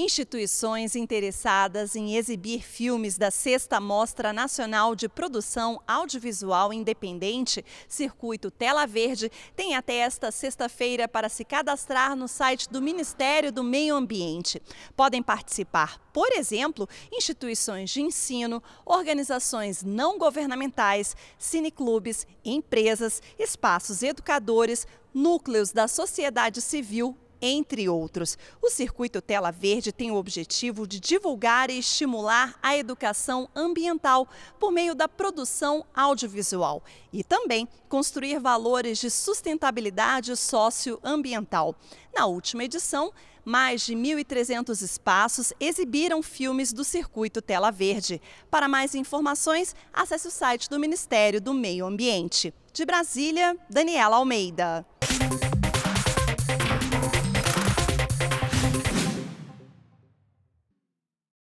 Instituições interessadas em exibir filmes da Sexta Mostra Nacional de Produção Audiovisual Independente, Circuito Tela Verde, têm até esta sexta-feira para se cadastrar no site do Ministério do Meio Ambiente. Podem participar, por exemplo, instituições de ensino, organizações não governamentais, cineclubes, empresas, espaços educadores, núcleos da sociedade civil entre outros. O Circuito Tela Verde tem o objetivo de divulgar e estimular a educação ambiental por meio da produção audiovisual e também construir valores de sustentabilidade socioambiental. Na última edição, mais de 1.300 espaços exibiram filmes do Circuito Tela Verde. Para mais informações, acesse o site do Ministério do Meio Ambiente. De Brasília, Daniela Almeida.